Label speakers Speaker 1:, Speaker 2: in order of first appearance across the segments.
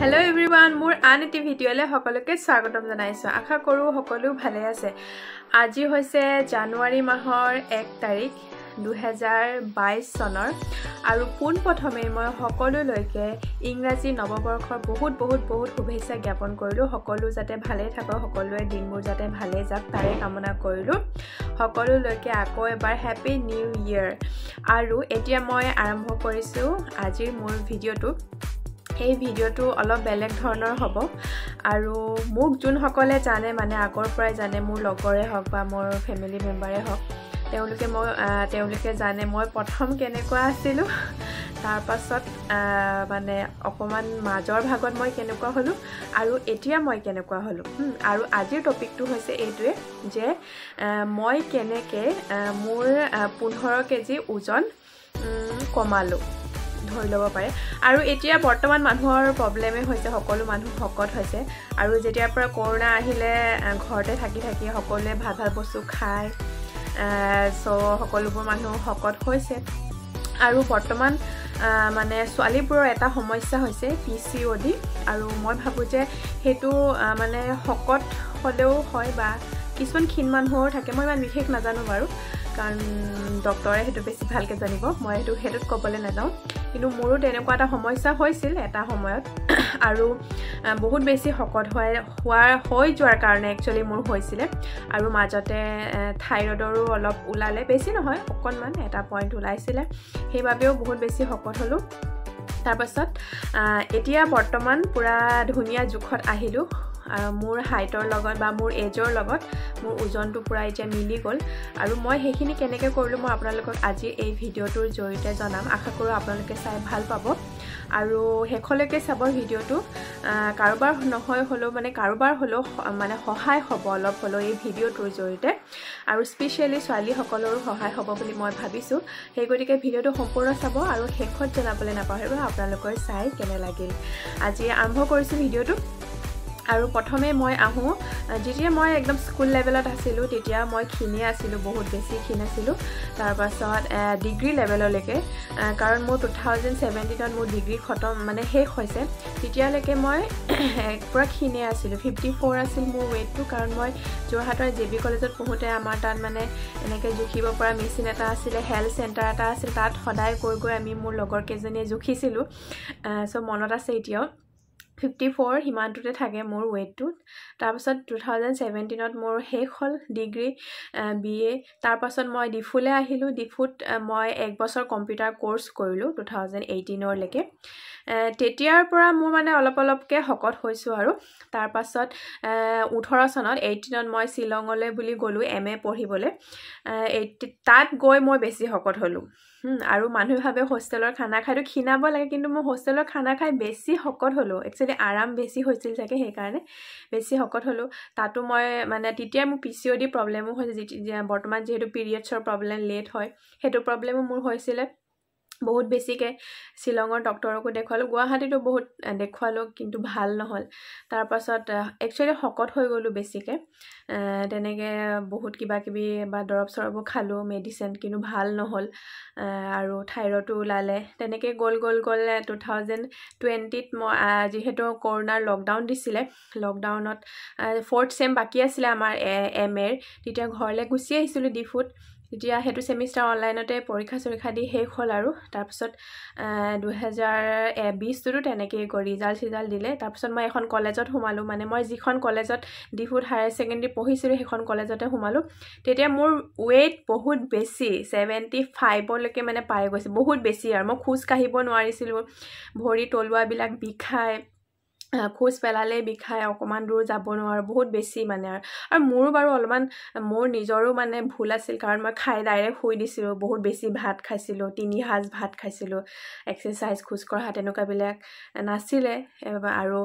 Speaker 1: hello' everyone মোৰ আন এটি ভিডিঅ'লৈ সকলোকে স্বাগতম জনাইছোঁ আশা কৰোঁ সকলো ভালে আছে আজি হৈছে জানুৱাৰী মাহৰ এক তাৰিখ দুহেজাৰ বাইছ চনৰ আৰু পোনপ্ৰথমে মই সকলোলৈকে ইংৰাজী নৱবৰ্ষৰ বহুত বহুত বহুত শুভেচ্ছা জ্ঞাপন কৰিলোঁ সকলো যাতে ভালেই থাকক সকলোৰে দিনবোৰ যাতে ভালেই যাওক তাৰে কামনা কৰিলোঁ সকলোলৈকে আকৌ এবাৰ হেপী নিউ ইয়েৰ আৰু এতিয়া মই আৰম্ভ কৰিছোঁ আজিৰ মোৰ ভিডিঅ'টো সেই ভিডিঅ'টো অলপ বেলেগ ধৰণৰ হ'ব আৰু মোক যোনসকলে জানে মানে আগৰ পৰাই জানে মোৰ লগৰে হওক বা মোৰ ফেমিলি মেম্বাৰে হওক তেওঁলোকে মই তেওঁলোকে জানে মই প্ৰথম কেনেকুৱা আছিলোঁ তাৰপাছত মানে অকণমান মাজৰ ভাগত মই কেনেকুৱা হ'লোঁ আৰু এতিয়া মই কেনেকুৱা হ'লোঁ আৰু আজিৰ টপিকটো হৈছে এইটোৱে যে মই কেনেকৈ মোৰ পোন্ধৰ কেজি ওজন কমালোঁ ধৰি ল'ব পাৰে আৰু এতিয়া বৰ্তমান মানুহৰ প্ৰব্লেমেই হৈছে সকলো মানুহ শকত হৈছে আৰু যেতিয়াৰ পৰা কৰোণা আহিলে ঘৰতে থাকি থাকি সকলোৱে ভাল ভাল বস্তু খায় চ' সকলোবোৰ মানুহ শকত হৈছে আৰু বৰ্তমান মানে ছোৱালীবোৰৰ এটা সমস্যা হৈছে পি চি অ' ডি আৰু মই ভাবোঁ যে সেইটো মানে শকত হ'লেও হয় বা কিছুমান ক্ষীণ মানুহৰ থাকে মই ইমান বিশেষ নাজানো বাৰু কাৰণ ডক্টৰে সেইটো বেছি ভালকৈ জানিব মই সেইটো সেইটোত ক'বলৈ নাযাওঁ কিন্তু মোৰো তেনেকুৱা এটা সমস্যা হৈছিল এটা সময়ত আৰু বহুত বেছি শকত হৈ হোৱা হৈ যোৱাৰ কাৰণে একচুৱেলি মোৰ হৈছিলে আৰু মাজতে থাইৰয়ডৰো অলপ ওলালে বেছি নহয় অকণমান এটা পইণ্ট ওলাইছিলে সেইবাবেও বহুত বেছি শকত হ'লোঁ তাৰপাছত এতিয়া বৰ্তমান পূৰা ধুনীয়া জোখত আহিলোঁ মোৰ হাইটৰ লগত বা মোৰ এজৰ লগত মোৰ ওজনটো পূৰা এতিয়া মিলি গ'ল আৰু মই সেইখিনি কেনেকৈ কৰিলোঁ মই আপোনালোকক আজি এই ভিডিঅ'টোৰ জৰিয়তে জনাম আশা কৰোঁ আপোনালোকে চাই ভাল পাব আৰু শেষলৈকে চাব ভিডিঅ'টো কাৰোবাৰ নহয় হ'লেও মানে কাৰোবাৰ হ'লেও মানে সহায় হ'ব অলপ হ'লেও এই ভিডিঅ'টোৰ জৰিয়তে আৰু স্পেচিয়েলি ছোৱালীসকলৰো সহায় হ'ব বুলি মই ভাবিছোঁ সেই গতিকে ভিডিঅ'টো সম্পূৰ্ণ চাব আৰু শেষত জনাবলৈ নাপাহৰিব আপোনালোকৰ চাই কেনে লাগিল আজি আৰম্ভ কৰিছোঁ ভিডিঅ'টো আৰু প্ৰথমে মই আহোঁ যেতিয়া মই একদম স্কুল লেভেলত আছিলোঁ তেতিয়া মই খিনি আছিলোঁ বহুত বেছি ক্ষীণ আছিলোঁ তাৰপাছত ডিগ্ৰী লেভেললৈকে কাৰণ মোৰ টু থাউজেণ্ড ছেভেণ্টিনত মোৰ ডিগ্ৰী খতম মানে শেষ হৈছে তেতিয়ালৈকে মই পূৰা খিনে আছিলোঁ ফিফটি ফ'ৰ আছিল মোৰ ৱেইটটো কাৰণ মই যোৰহাটৰ জে বি কলেজত পঢ়োঁতে আমাৰ তাত মানে এনেকৈ জুখিব পৰা মেচিন এটা আছিলে হেল্থ চেণ্টাৰ এটা আছিল তাত সদায় গৈ গৈ আমি মোৰ লগৰ কেইজনীয়ে জুখিছিলোঁ চ' মনত আছে এতিয়াও ফিফটি ফ'ৰ সিমানটোতে থাকে মোৰ ৱেইটটোত তাৰপাছত টু থাউজেণ্ড চেভেণ্টিনত মোৰ শেষ হ'ল ডিগ্ৰী বি এ তাৰপাছত মই ডিফুলৈ আহিলোঁ ডিফুত মই এক বছৰ কম্পিউটাৰ কৰ্চ কৰিলোঁ টু থাউজেণ্ড এইটিনলৈকে তেতিয়াৰ পৰা মোৰ মানে অলপ অলপকৈ শকত হৈছোঁ আৰু তাৰপাছত ওঠৰ চনত এইটিনত মই শ্বিলঙলৈ বুলি গ'লোঁ এম এ পঢ়িবলৈ এইটি তাত গৈ মই বেছি শকত হ'লোঁ আৰু মানুহে ভাবে হোষ্টেলৰ খানা খাইতো খীণাব লাগে কিন্তু মই হোষ্টেলৰ খানা খাই বেছি শকত হ'লোঁ একচুৱেলি আৰাম বেছি হৈছিল চাগে সেইকাৰণে বেছি শকত হ'লোঁ তাতো মই মানে তেতিয়াই মোৰ পি চি অ' ডি প্ৰব্লেমো হৈছে বৰ্তমান যিহেতু পিৰিয়ডছৰ প্ৰব্লেম লেট হয় সেইটো প্ৰব্লেমো মোৰ হৈছিলে বহুত বেছিকৈ শ্বিলঙৰ ডক্তৰকো দেখুৱালোঁ গুৱাহাটীতো বহুত দেখুৱালোঁ কিন্তু ভাল নহ'ল তাৰপাছত একচুৱেলি শকত হৈ গ'লোঁ বেছিকৈ তেনেকৈ বহুত কিবা কিবি বা দৰৱ চৰবো খালোঁ মেডিচিন কিন্তু ভাল নহ'ল আৰু থাইৰডো ওলালে তেনেকৈ গ'ল গ'ল গ'ল টু থাউজেণ্ড টুৱেণ্টিত মই যিহেতু কৰোণাৰ লকডাউন দিছিলে লকডাউনত ফ'ৰ্থ চেম বাকী আছিলে আমাৰ এম এৰ তেতিয়া ঘৰলৈ গুচি আহিছিলোঁ ডিফুত এতিয়া সেইটো ছেমিষ্টাৰ অনলাইনতে পৰীক্ষা চৰীক্ষা দি শেষ হ'ল আৰু তাৰপিছত দুহেজাৰ বিছটোতো তেনেকৈ কৈ ৰিজাল্ট চিজাল্ট দিলে তাৰপিছত মই এখন কলেজত সোমালোঁ মানে মই যিখন কলেজত ডিফুত হায়াৰ ছেকেণ্ডেৰী পঢ়িছিলোঁ সেইখন কলেজতে সোমালোঁ তেতিয়া মোৰ ৱেইট বহুত বেছি ছেভেণ্টি ফাইভলৈকে মানে পাই গৈছে বহুত বেছি আৰু মই খোজ কাঢ়িব নোৱাৰিছিলোঁ ভৰি তলুৱাবিলাক বিষায় খোজ পেলালে বিষায় অকণমান দূৰ যাব নোৱাৰোঁ বহুত বেছি মানে আৰু আৰু মোৰো বাৰু অলপমান মোৰ নিজৰো মানে ভুল আছিল কাৰণ মই খাই ডাইৰেক্ট শুই দিছিলোঁ বহুত বেছি ভাত খাইছিলোঁ তিনি সাজ ভাত খাইছিলোঁ এক্সাৰচাইজ কঢ়া তেনেকুৱাবিলাক নাছিলে আৰু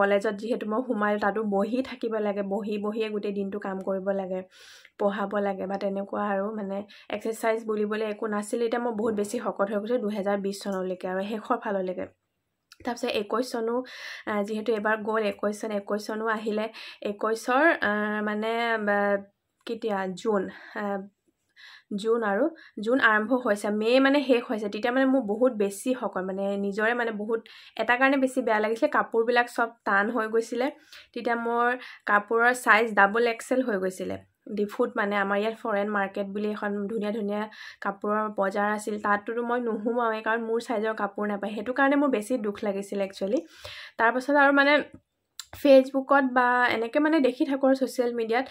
Speaker 1: কলেজত যিহেতু মই সোমালোঁ তাতো বহি থাকিব লাগে বহি বহিয়ে গোটেই দিনটো কাম কৰিব লাগে পঢ়াব লাগে বা তেনেকুৱা আৰু মানে এক্সাৰচাইজ বুলিবলৈ একো নাছিলে এতিয়া মই বহুত বেছি শকত হৈ গৈছোঁ দুহেজাৰ বিছ চনলৈকে আৰু শেষৰ ফাললৈকে তাৰপিছত একৈছ চনো যিহেতু এবাৰ গ'ল একৈছ চন একৈছ চনো আহিলে একৈছৰ মানে কেতিয়া জুন জুন আৰু জুন আৰম্ভ হৈছে মে' মানে শেষ হৈছে তেতিয়া মানে মোৰ বহুত বেছি সকল মানে নিজৰে মানে বহুত এটা কাৰণে বেছি বেয়া লাগিছিলে কাপোৰবিলাক চব টান হৈ গৈছিলে তেতিয়া মোৰ কাপোৰৰ ছাইজ ডাবল এক্সেল হৈ গৈছিলে ডিফুত মানে আমাৰ ইয়াত ফৰেন মাৰ্কেট বুলি এখন ধুনীয়া ধুনীয়া কাপোৰৰ বজাৰ আছিল তাতোতো মই নুসুমাওঁৱে কাৰণ মোৰ চাইজৰ কাপোৰ নাপায় সেইটো কাৰণে মোৰ বেছি দুখ লাগিছিল একচুৱেলি তাৰপাছত আৰু মানে ফেচবুকত বা এনেকৈ মানে দেখি থাকোঁ আৰু ছ'চিয়েল মিডিয়াত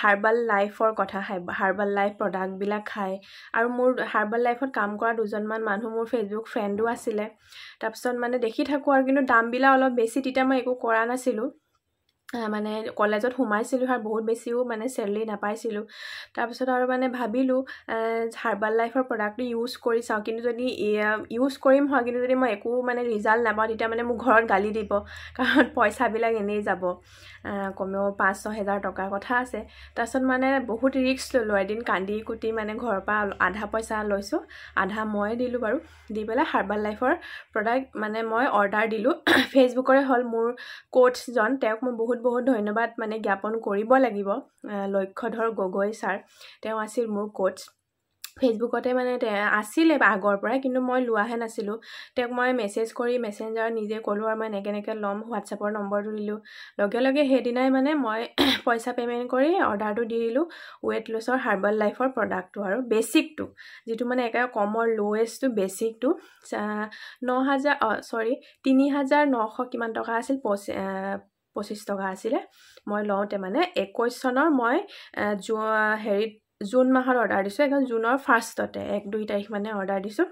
Speaker 1: হাৰ্বাল লাইফৰ কথা খায় হাৰ্বাল লাইফ প্ৰডাক্টবিলাক খায় আৰু মোৰ হাৰ্বাল লাইফত কাম কৰা দুজনমান মানুহ মোৰ ফেচবুক ফ্ৰেণ্ডো আছিলে তাৰপিছত মানে দেখি থাকোঁ আৰু কিন্তু দামবিলাক অলপ বেছি তেতিয়া মই একো কৰা নাছিলোঁ মানে কলেজত সোমাইছিলোঁ আৰু বহুত বেছিও মানে চেলেৰি নাপাইছিলোঁ তাৰপিছত আৰু মানে ভাবিলোঁ হাৰ্বাল লাইফৰ প্ৰডাক্টটো ইউজ কৰি চাওঁ কিন্তু যদি ইউজ কৰিম হয় কিন্তু যদি মই একো মানে ৰিজাল্ট নাপাওঁ তেতিয়া মানে মোক ঘৰত গালি দিব কাৰণ পইচাবিলাক এনেই যাব কমেও পাঁচ ছহেজাৰ টকাৰ কথা আছে তাৰপিছত মানে বহুত ৰিক্স ল'লোঁ এদিন কান্দি কুটি মানে ঘৰৰ পৰা আধা পইচা লৈছোঁ আধা ময়ে দিলোঁ বাৰু দি পেলাই হাৰ্বাল লাইফৰ প্ৰডাক্ট মানে মই অৰ্ডাৰ দিলোঁ ফেচবুকৰে হ'ল মোৰ ক'চজন তেওঁক মই বহুত বহুত ধন্যবাদ মানে জ্ঞাপন কৰিব লাগিব লক্ষ্যধৰ গগৈ ছাৰ তেওঁ আছিল মোৰ কোচ ফেচবুকতে মানে আছিলে আগৰ পৰাই কিন্তু মই লোৱাহে নাছিলোঁ তেওঁক মই মেছেজ কৰি মেছেঞ্জাৰত নিজে ক'লোঁ আৰু মই এনেকৈ এনেকৈ ল'ম হোৱাটছআপৰ নম্বৰটো দিলোঁ লগে লগে সেইদিনাই মানে মই পইচা পে'মেণ্ট কৰি অৰ্ডাৰটো দি দিলোঁ ৱেট লছৰ হাৰ্বেল লাইফৰ প্ৰডাক্টটো আৰু বেচিকটো যিটো মানে একেবাৰে কমৰ লৱেষ্টটো বেচিকটো ন হাজাৰ চৰি তিনি হাজাৰ নশ কিমান টকা আছিল পইচা পঁচিছ টকা আছিলে মই লওঁতে মানে একৈছ চনৰ মই যোৱা হেৰিত জুন মাহৰ অৰ্ডাৰ দিছোঁ একদম জুনৰ ফাৰ্ষ্টতে এক দুই তাৰিখ মানে অৰ্ডাৰ দিছোঁ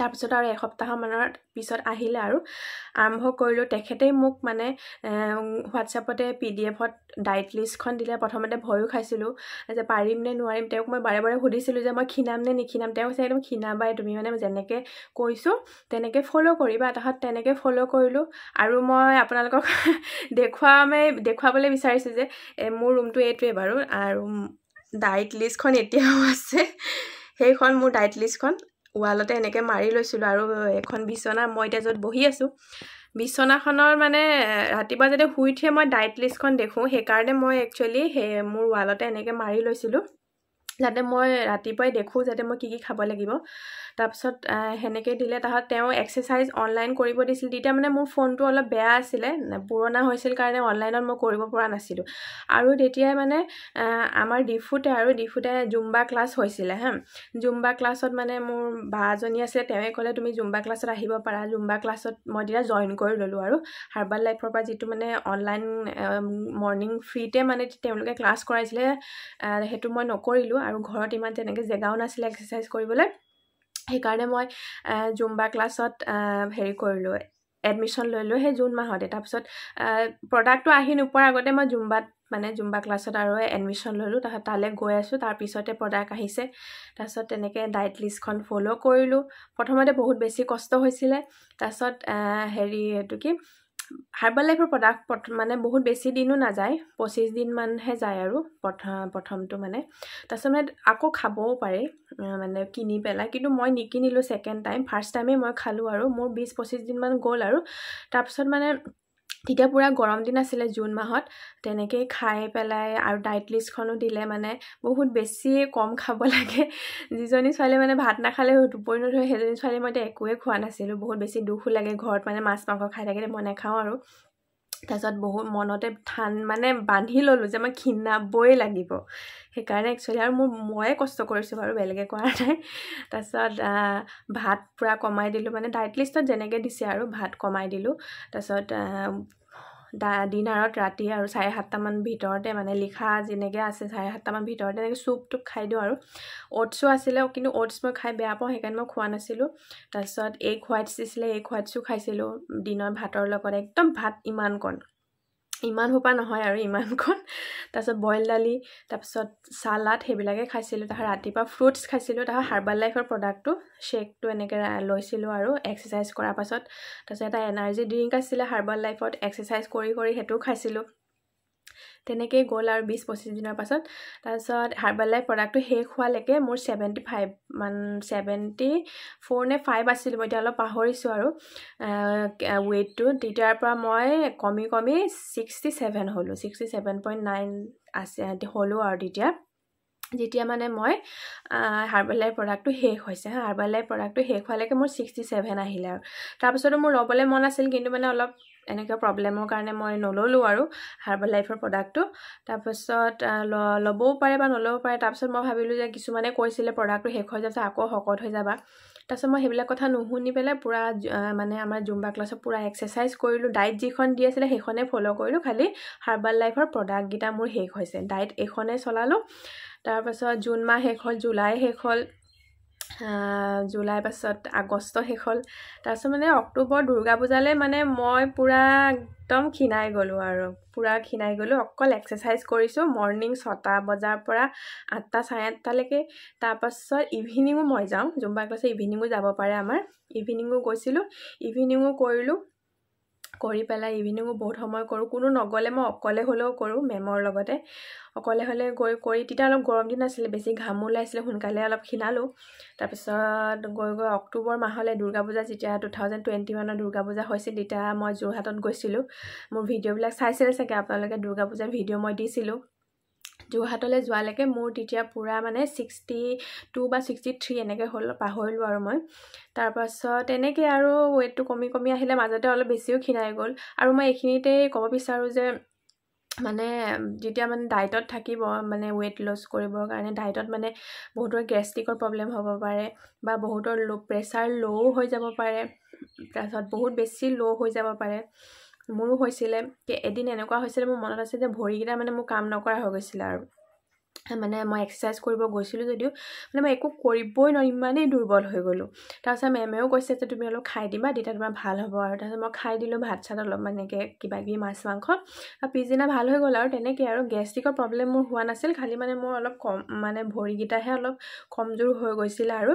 Speaker 1: তাৰপিছত আৰু এসপ্তাহমানৰ পিছত আহিলে আৰু আৰম্ভ কৰিলোঁ তেখেতেই মোক মানে হোৱাটছএপতে পি ডি এফত ডায়েট লিষ্টখন দিলে প্ৰথমতে ভয়ো খাইছিলোঁ যে পাৰিম নে নোৱাৰিম তেওঁক মই বাৰে বাৰে সুধিছিলোঁ যে মই খীনাম নে নিখীনাম তেওঁ কৈছে একদম খীনাবাই তুমি মানে যেনেকৈ কৈছোঁ তেনেকৈ ফ'ল' কৰিবা তাহাঁত তেনেকৈ ফ'ল' কৰিলোঁ আৰু মই আপোনালোকক দেখুৱামে দেখুৱাবলৈ বিচাৰিছোঁ যে মোৰ ৰুমটো এইটোৱে বাৰু আৰু ডায়েট লিষ্টখন এতিয়াও আছে সেইখন মোৰ ডায়েট লিষ্টখন ৱালতে এনেকৈ মাৰি লৈছিলোঁ আৰু এখন বিচনা মই এতিয়া য'ত বহি আছোঁ বিচনাখনৰ মানে ৰাতিপুৱা যাতে শুই উঠিয়ে মই ডায়েট লিষ্টখন দেখোঁ সেইকাৰণে মই একচুৱেলি সেই মোৰ ৱালতে এনেকৈ মাৰি লৈছিলোঁ যাতে মই ৰাতিপুৱাই দেখোঁ যাতে মই কি কি খাব লাগিব তাৰপিছত সেনেকৈ দিলে তাহাঁত তেওঁ এক্সাৰচাইজ অনলাইন কৰিব দিছিল তেতিয়া মানে মোৰ ফোনটো অলপ বেয়া আছিলে পুৰণা হৈছিল কাৰণে অনলাইনত মই কৰিব পৰা নাছিলোঁ আৰু তেতিয়াই মানে আমাৰ ডিফুতে আৰু ডিফুতে জুম্বা ক্লাছ হৈছিলে হা জুম্বা ক্লাছত মানে মোৰ বা এজনী আছিলে তেওঁ ক'লে তুমি জুম্বা ক্লাছত আহিব পাৰা জুম্বা ক্লাছত মই তেতিয়া জইন কৰি ল'লোঁ আৰু হাৰ্বাল লাইফৰ পৰা যিটো মানে অনলাইন মৰ্ণিং ফ্ৰীতে মানে তেওঁলোকে ক্লাছ কৰাইছিলে সেইটো মই নকৰিলোঁ আৰু ঘৰত ইমান তেনেকৈ জেগাও নাছিলে এক্সাৰচাইজ কৰিবলৈ সেইকাৰণে মই জুম্বা ক্লাছত হেৰি কৰিলোঁ এডমিশ্যন ল'লোঁ সেই জুন মাহতে তাৰপিছত প্ৰডাক্টটো আহি নোপোৱাৰ আগতে মই জুম্বাত মানে জুম্বা ক্লাছত আৰু এডমিশ্যন ল'লোঁ তাৰপিছত তালৈ গৈ আছোঁ তাৰপিছতে প্ৰডাক্ট আহিছে তাৰপিছত তেনেকৈ ডায়েট লিষ্টখন ফ'ল' কৰিলোঁ প্ৰথমতে বহুত বেছি কষ্ট হৈছিলে তাৰপিছত হেৰি এইটো কি হাৰ্বেল লাইফৰ প্ৰডাক্ট প্ৰথম মানে বহুত বেছি দিনো নাযায় পঁচিছ দিনমানহে যায় আৰু প্ৰথম প্ৰথমটো মানে তাৰপিছত মানে আকৌ খাবও পাৰি মানে কিনি পেলাই কিন্তু মই নিকিনিলোঁ ছেকেণ্ড টাইম ফাৰ্ষ্ট টাইমেই মই খালোঁ আৰু মোৰ বিছ পঁচিছ দিনমান গ'ল আৰু তাৰপিছত মানে তেতিয়া পূৰা গৰম দিন আছিলে জুন মাহত তেনেকেই খাই পেলাই আৰু ডায়েট লিষ্টখনো দিলে মানে বহুত বেছিয়ে কম খাব লাগে যিজনী ছোৱালীয়ে মানে ভাত নাখালে টোপনি নধৰে সেইজনী ছোৱালী মই এতিয়া একোৱে খোৱা নাছিলোঁ বহুত বেছি দুখো লাগে ঘৰত মানে মাছ মাংস খাই থাকিলে মই নাখাওঁ আৰু তাৰপিছত বহুত মনতে থান মানে বান্ধি ল'লোঁ যে মই খীণাবই লাগিব সেইকাৰণে একচুৱেলি আৰু মোৰ ময়ে কষ্ট কৰিছোঁ বাৰু বেলেগে কৰা নাই তাৰপিছত ভাত পূৰা কমাই দিলোঁ মানে ডায়েট লিষ্টত যেনেকৈ দিছে আৰু ভাত কমাই দিলোঁ তাৰপিছত ডিনাৰত ৰাতি আৰু চাৰে সাতটামান ভিতৰতে মানে লিখা যেনেকৈ আছে চাৰে সাতটামান ভিতৰতে এনেকৈ চুপটো খাই দিওঁ আৰু অ'টছো আছিলে কিন্তু অ'টছ মই খাই বেয়া পাওঁ সেইকাৰণে মই খোৱা নাছিলোঁ তাৰপিছত এগ হোৱাইটছ দিছিলে এগ হোৱাইটছো খাইছিলোঁ দিনৰ ভাতৰ লগত একদম ভাত ইমান কণ ইমান সোপা নহয় আৰু ইমানকণ তাৰপিছত বইল দালি তাৰপিছত চালাড সেইবিলাকে খাইছিলোঁ তাৰপৰা ৰাতিপুৱা ফ্ৰুটছ খাইছিলোঁ তাৰপৰা হাৰ্বাল লাইফৰ প্ৰডাক্টটো শ্বেকটো এনেকৈ লৈছিলোঁ আৰু এক্সাৰচাইজ কৰাৰ পাছত তাৰপিছত এটা এনাৰ্জি ড্ৰিংক আছিলে হাৰ্বাল লাইফত এক্সাৰচাইজ কৰি কৰি সেইটোও খাইছিলোঁ তেনেকেই গ'ল আৰু বিছ পঁচিছ দিনৰ পাছত তাৰপিছত হাৰ্বাল লাইফ প্ৰডাক্টটো শেষ হোৱালৈকে মোৰ ছেভেণ্টি ফাইভ মান ছেভেণ্টি ফ'ৰ নে ফাইভ আছিল মই এতিয়া অলপ পাহৰিছোঁ আৰু ৱেইটটো তেতিয়াৰ পৰা মই কমি কমি ছিক্সটি ছেভেন হ'লোঁ ছিক্সটি ছেভেন পইণ্ট নাইন আছে হ'লোঁ আৰু তেতিয়া যেতিয়া মানে মই হাৰ্বেল লাইফ প্ৰডাক্টটো শেষ হৈছে হা হাৰ্বেল লাইফ প্ৰডাক্টটো শেষ হোৱালৈকে মোৰ ছিক্সটি ছেভেন আহিলে আৰু তাৰপিছতো মোৰ ল'বলৈ মন আছিল কিন্তু মানে অলপ এনেকুৱা প্ৰব্লেমৰ কাৰণে মই নল'লোঁ আৰু হাৰ্বেল লাইফৰ প্ৰডাক্টটো তাৰপিছত ল'বও পাৰে বা নল'বও পাৰে তাৰপিছত মই ভাবিলোঁ যে কিছুমানে কৈছিলে প্ৰডাক্টটো শেষ হৈ যাব আকৌ শকত হৈ যাবা তাৰপিছত মই সেইবিলাক কথা নুশুনি পেলাই পূৰা মানে আমাৰ জুম্বা ক্লাছত পূৰা এক্সাৰচাইজ কৰিলোঁ ডায়েট যিখন দি আছিলে সেইখনে ফ'ল' কৰিলোঁ খালী হাৰ্বাল লাইফৰ প্ৰডাক্টকেইটা মোৰ শেষ হৈছে ডায়েট এইখনে চলালোঁ তাৰপাছত জুন মাহ শেষ হ'ল জুলাই শেষ হ'ল জুলাই পাছত আগষ্ট শেষ হ'ল তাৰপাছত মানে অক্টোবৰ দুৰ্গা পূজালৈ মানে মই পূৰা একদম ক্ষীণাই গ'লোঁ আৰু পূৰা ক্ষীণাই গ'লোঁ অকল এক্সাৰচাইজ কৰিছোঁ মৰ্ণিং ছটা বজাৰ পৰা আঠটা চাৰে আঠটালৈকে তাৰপাছত ইভিনিঙো মই যাওঁ জুম্বা ক্লাছত ইভিনিঙো যাব পাৰে আমাৰ ইভিনিঙো গৈছিলোঁ ইভিনিঙো কৰিলোঁ কৰি পেলাই ইভিনিঙো বহুত সময় কৰোঁ কোনো নগ'লে মই অকলে হ'লেও কৰোঁ মেমৰ লগতে অকলে হ'লে গৈ কৰি তেতিয়া অলপ গৰম দিন আছিলে বেছি ঘামো ওলাইছিলে সোনকালে অলপ খীণালোঁ তাৰপিছত গৈ গৈ অক্টোবৰ মাহলৈ দুৰ্গা পূজা যেতিয়া টু থাউজেণ্ড টুৱেণ্টি ওৱানত দুৰ্গা পূজা হৈছিল তেতিয়া মই যোৰহাটত গৈছিলোঁ মোৰ ভিডিঅ'বিলাক চাইছিলে চাগে আপোনালোকে দুৰ্গা পূজাৰ ভিডিঅ' মই দিছিলোঁ যোৰহাটলৈ যোৱালৈকে মোৰ তেতিয়া পূৰা মানে ছিক্সটি টু বা ছিক্সটি থ্ৰী এনেকৈ হ'ল পাহৰিলোঁ আৰু মই তাৰপাছত এনেকৈ আৰু ৱেইটটো কমি কমি আহিলে মাজতে অলপ বেছিও ক্ষীণাই গ'ল আৰু মই এইখিনিতে ক'ব বিচাৰোঁ যে মানে যেতিয়া মানে ডায়েটত থাকিব মানে ৱেইট লছ কৰিবৰ কাৰণে ডায়েটত মানে বহুতৰ গেষ্ট্ৰিকৰ প্ৰব্লেম হ'ব পাৰে বা বহুতৰ ল' প্ৰেছাৰ ল'ও হৈ যাব পাৰে তাৰপাছত বহুত বেছি ল' হৈ যাব পাৰে মোৰো হৈছিলে কি এদিন এনেকুৱা হৈছিলে মোৰ মনত আছে যে ভৰিকেইটা মানে মোৰ কাম নকৰা হৈ গৈছিলে আৰু মানে মই এক্সাৰচাইজ কৰিব গৈছিলোঁ যদিও মানে মই একো কৰিবই নোৱাৰিম ইমানেই দুৰ্বল হৈ গ'লোঁ তাৰপিছত মেমেও কৈছে যে তুমি অলপ খাই দিবা তেতিয়া তোমাৰ ভাল হ'ব আৰু তাৰপিছত মই খাই দিলোঁ ভাত চাত অলপ মানে এনেকৈ কিবি মাছ মাংস আৰু পিছদিনা ভাল হৈ গ'ল আৰু তেনেকৈ আৰু গেষ্ট্ৰিকৰ প্ৰব্লেম মোৰ হোৱা নাছিল খালী মানে মোৰ অলপ কম মানে ভৰিকেইটাহে অলপ কমজোৰ হৈ গৈছিলে আৰু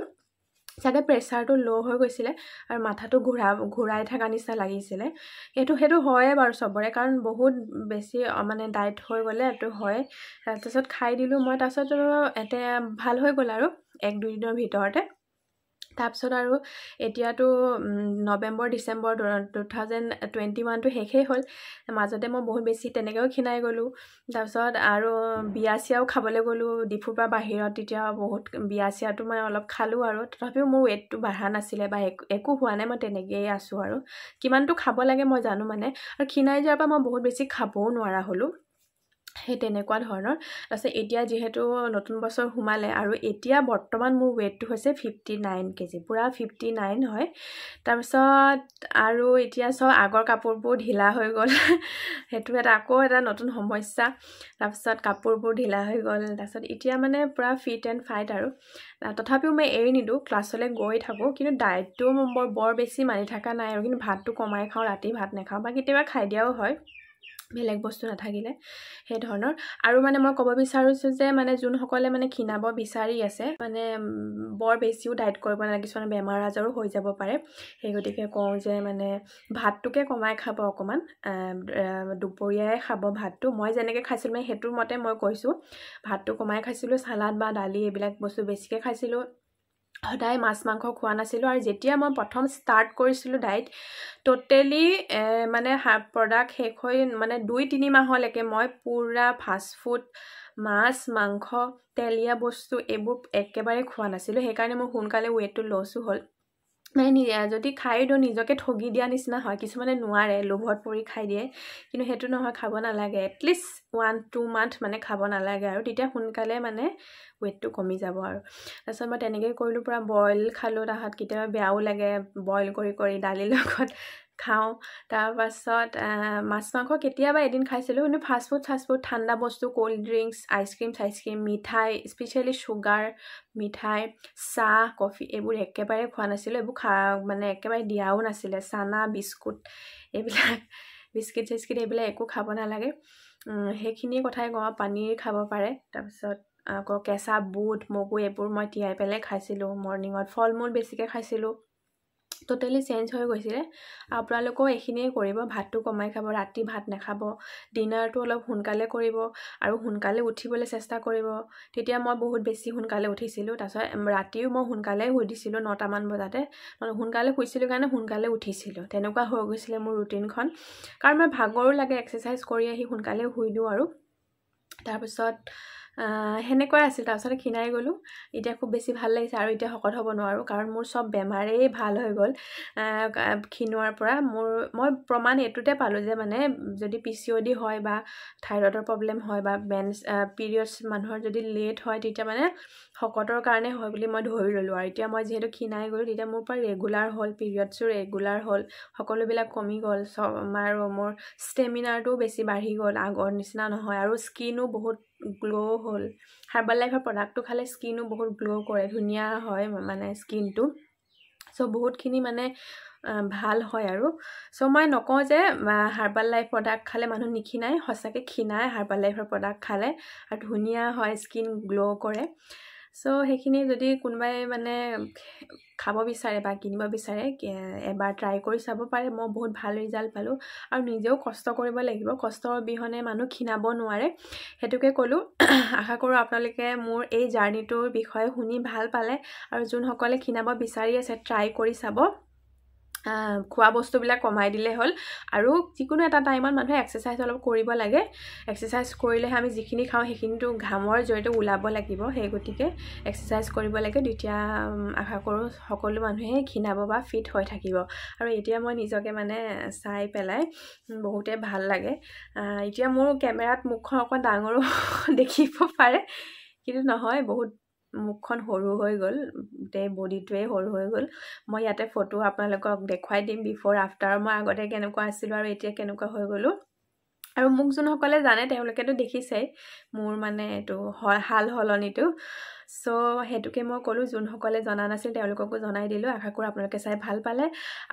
Speaker 1: চাগে প্ৰেচাৰটো ল' হৈ গৈছিলে আৰু মাথাটো ঘূৰা ঘূৰাই থকা নিচিনা লাগিছিলে সেইটো সেইটো হয়ে বাৰু চবৰে কাৰণ বহুত বেছি মানে ডায়েট হৈ গ'লে সেইটো হয় তাৰপিছত খাই দিলোঁ মই তাৰপিছত ভাল হৈ গ'ল আৰু এক দুদিনৰ ভিতৰতে তাৰপিছত আৰু এতিয়াতো November December two thousand twenty ওৱানটো শেষেই হ'ল মাজতে মই বহুত বেছি তেনেকৈও খীণাই গ'লোঁ তাৰপিছত আৰু বিয়া চিয়াও খাবলৈ গ'লোঁ ডিফুৰ পৰা বাহিৰত তেতিয়া বহুত বিয়া চিয়াটো মই অলপ খালোঁ আৰু তথাপিও মোৰ ৱেটটো বাঢ়া নাছিলে বা একো হোৱা নাই মই তেনেকৈয়ে আছোঁ আৰু কিমানটো খাব লাগে মই জানো মানে আৰু খীণাই যোৱাৰ পৰা মই বহুত বেছি খাবও নোৱাৰা হ'লোঁ সেই তেনেকুৱা ধৰণৰ তাৰপিছত এতিয়া যিহেতু নতুন বছৰ সোমালে আৰু এতিয়া বৰ্তমান মোৰ ৱেইটটো হৈছে ফিফটি নাইন কেজি পূৰা ফিফটি নাইন হয় তাৰপিছত আৰু এতিয়া চব আগৰ কাপোৰবোৰ ঢিলা হৈ গ'ল সেইটো এটা আকৌ এটা নতুন সমস্যা তাৰপিছত কাপোৰবোৰ ঢিলা হৈ গ'ল তাৰপিছত এতিয়া মানে পূৰা ফিট এণ্ড ফাইট আৰু তথাপিও মই এৰি নিদিওঁ ক্লাছলৈ গৈ থাকোঁ কিন্তু ডায়েটটো মোৰ বৰ বেছি মানি থকা নাই আৰু কিন্তু ভাতটো কমাই খাওঁ ৰাতি ভাত নাখাওঁ বা কেতিয়াবা খাই দিয়াও হয় বেলেগ বস্তু নাথাকিলে সেই ধৰণৰ আৰু মানে মই ক'ব বিচাৰিছোঁ যে মানে যোনসকলে মানে খীণাব বিচাৰি আছে মানে বৰ বেছিও ডায়েট কৰিব নালাগে কিছুমান বেমাৰ আজাৰো হৈ যাব পাৰে সেই গতিকে কওঁ যে মানে ভাতটোকে কমাই খাব অকণমান দুপৰীয়াই খাব ভাতটো মই যেনেকৈ খাইছিলোঁ মানে সেইটোৰ মতে মই কৈছোঁ ভাতটো কমাই খাইছিলোঁ চালাড বা দালি এইবিলাক বস্তু বেছিকৈ খাইছিলোঁ সদায় মাছ মাংস খোৱা নাছিলোঁ আৰু যেতিয়া মই প্ৰথম ষ্টাৰ্ট কৰিছিলোঁ ডায়েট ট'টেলি মানে প্ৰডাক্ট শেষ হৈ মানে দুই তিনি মাহলৈকে মই পূৰা ফাষ্টফুড মাছ মাংস তেলীয়া বস্তু এইবোৰ একেবাৰে খোৱা নাছিলোঁ সেইকাৰণে মোৰ সোনকালে ৱেইটটো লছো হ'ল মানে যদি খাই দিওঁ নিজকে ঠগি দিয়া নিচিনা হয় কিছুমানে নোৱাৰে লোভত পৰি খাই দিয়ে কিন্তু সেইটো নহয় খাব নালাগে এটলিষ্ট ওৱান টু মান্থ মানে খাব নালাগে আৰু তেতিয়া সোনকালে মানে ৱেইটটো কমি যাব আৰু তাৰপিছত মই তেনেকৈ কৰিলোঁ পূৰা বইল খালোঁ তাহাঁত কেতিয়াবা বেয়াও লাগে বইল কৰি কৰি দালিৰ লগত খাওঁ তাৰপাছত মাছ মাংস কেতিয়াবা এদিন খাইছিলোঁ কিন্তু ফাষ্টফুড চাষ্টফুড ঠাণ্ডা বস্তু ক'ল্ড ড্ৰিংকছ আইচক্ৰীম চাইচক্ৰীম মিঠাই স্পেচিয়েলি চুগাৰ মিঠাই চাহ কফি এইবোৰ একেবাৰে খোৱা নাছিলোঁ এইবোৰ খা মানে একেবাৰে দিয়াও নাছিলে চানা বিস্কুট এইবিলাক বিস্কিট চিস্কিট এইবিলাক একো খাব নালাগে সেইখিনিয়ে কথাই কওঁ পানীৰ খাব পাৰে তাৰপিছত আকৌ কেঁচা বুট মগু এইবোৰ মই তিয়াই পেলাই খাইছিলোঁ মৰ্ণিঙত ফল মূল বেছিকৈ খাইছিলোঁ টোটেলি চেঞ্জ হৈ গৈছিলে আপোনালোকেও এইখিনিয়ে কৰিব ভাতটো কমাই খাব ৰাতি ভাত নাখাব ডিনাৰটো অলপ সোনকালে কৰিব আৰু সোনকালে উঠিবলৈ চেষ্টা কৰিব তেতিয়া মই বহুত বেছি সোনকালে উঠিছিলোঁ তাৰপিছত ৰাতিও মই সোনকালেই শুই দিছিলোঁ নটামান বজাতে মানে সোনকালে শুইছিলোঁ কাৰণে সোনকালে উঠিছিলোঁ তেনেকুৱা হৈ গৈছিলে মোৰ ৰুটিনখন কাৰণ মই ভাগৰো লাগে এক্সাৰচাইজ কৰি আহি সোনকালে শুই দিওঁ আৰু তাৰপিছত সেনেকুৱাই আছিল তাৰপিছতে খীণাই গ'লোঁ এতিয়া খুব বেছি ভাল লাগিছে আৰু এতিয়া শকত হ'ব নোৱাৰোঁ কাৰণ মোৰ চব বেমাৰেই ভাল হৈ গ'ল ক্ষীণোৱাৰ পৰা মোৰ মই প্ৰমাণ এইটোতে পালোঁ যে মানে যদি পি চি অ' ডি হয় বা থাইৰয়ডৰ প্ৰব্লেম হয় বা মেনছ পিৰিয়ডছ মানুহৰ যদি লেট হয় তেতিয়া মানে শকতৰ কাৰণে হয় বুলি মই ধৰি ল'লোঁ আৰু এতিয়া মই যিহেতু খীণাই গ'লোঁ তেতিয়া মোৰ পৰা ৰেগুলাৰ হ'ল পিৰিয়ডছো ৰেগুলাৰ হ'ল সকলোবিলাক কমি গ'ল চব আৰু মোৰ ষ্টেমিনাৰটোও বেছি বাঢ়ি গ'ল আগৰ নিচিনা নহয় আৰু স্কিনো বহুত গ্ল' হ'ল হাৰ্বাল লাইফৰ প্ৰডাক্টটো খালে স্কিনো বহুত গ্ল' কৰে ধুনীয়া হয় মানে স্কিনটো চ' বহুতখিনি মানে ভাল হয় আৰু চ' মই নকওঁ যে হাৰ্বাল লাইফ প্ৰডাক্ট খালে মানুহ নিখিনাই সঁচাকৈ ক্ষীণাই হাৰ্বাল লাইফৰ প্ৰডাক্ট খালে আৰু ধুনীয়া হয় স্কিন গ্ল' কৰে চ' সেইখিনি যদি কোনোবাই মানে খাব বিচাৰে বা কিনিব বিচাৰে এবাৰ ট্ৰাই কৰি চাব পাৰে মই বহুত ভাল ৰিজাল্ট পালোঁ আৰু নিজেও কষ্ট কৰিব লাগিব কষ্টৰ অবিহনে মানুহ খীণাব নোৱাৰে সেইটোকে ক'লোঁ আশা কৰোঁ আপোনালোকে মোৰ এই জাৰ্ণিটোৰ বিষয়ে শুনি ভাল পালে আৰু যোনসকলে খীণাব বিচাৰি আছে ট্ৰাই কৰি চাব খোৱা বস্তুবিলাক কমাই দিলে হ'ল আৰু যিকোনো এটা টাইমত মানুহে এক্সাৰচাইজ অলপ কৰিব লাগে এক্সাৰচাইজ কৰিলেহে আমি যিখিনি খাওঁ সেইখিনিতো ঘামৰ জৰিয়তে ওলাব লাগিব সেই গতিকে এক্সাৰচাইজ কৰিব লাগে তেতিয়া আশা কৰোঁ সকলো মানুহে ক্ষীণাব বা ফিট হৈ থাকিব আৰু এতিয়া মই নিজকে মানে চাই পেলাই বহুতে ভাল লাগে এতিয়া মোৰ কেমেৰাত মুখখন অকণ ডাঙৰো দেখিব পাৰে কিন্তু নহয় বহুত মুখখন সৰু হৈ গ'ল গোটেই বডিটোৱে সৰু হৈ গ'ল মই ইয়াতে ফটো আপোনালোকক দেখুৱাই দিম বিফৰ আফটাৰ মই আগতে কেনেকুৱা আছিলোঁ আৰু এতিয়া কেনেকুৱা হৈ গ'লোঁ আৰু মোক যোনসকলে জানে তেওঁলোকেতো দেখিছেই মোৰ মানে এইটো সাল সলনিটো চ' সেইটোকে মই ক'লোঁ যোনসকলে জনা নাছিল তেওঁলোককো জনাই দিলোঁ আশা কৰোঁ আপোনালোকে চাই ভাল পালে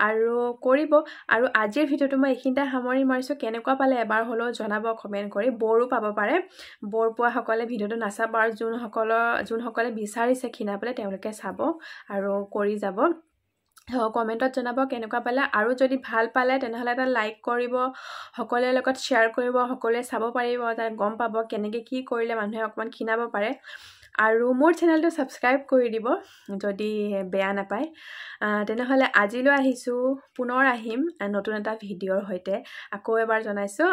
Speaker 1: আৰু কৰিব আৰু আজিৰ ভিডিঅ'টো মই এইখিনিতে সামৰি মাৰিছোঁ কেনেকুৱা পালে এবাৰ হ'লেও জনাব কমেণ্ট কৰি বৰো পাব পাৰে বৰ পোৱাসকলে ভিডিঅ'টো নাচাব আৰু যোনসকলৰ যোনসকলে বিচাৰিছে খীণাবলৈ তেওঁলোকে চাব আৰু কৰি যাব কমেণ্টত জনাব কেনেকুৱা পালে আৰু যদি ভাল পালে তেনেহ'লে এটা লাইক কৰিব সকলোৰে লগত শ্বেয়াৰ কৰিব সকলোৱে চাব পাৰিব তাত গম পাব কেনেকৈ কি কৰিলে মানুহে অকণমান খীণাব পাৰে আৰু মোৰ চেনেলটো ছাবস্ক্ৰাইব কৰি দিব যদি বেয়া নাপায় তেনেহ'লে আজিলৈ আহিছোঁ পুনৰ আহিম নতুন এটা ভিডিঅ'ৰ সৈতে আকৌ এবাৰ জনাইছোঁ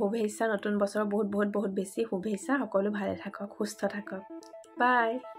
Speaker 1: শুভেচ্ছা নতুন বছৰৰ বহুত বহুত বহুত বেছি শুভেচ্ছা সকলো ভালে থাকক সুস্থ থাকক বাই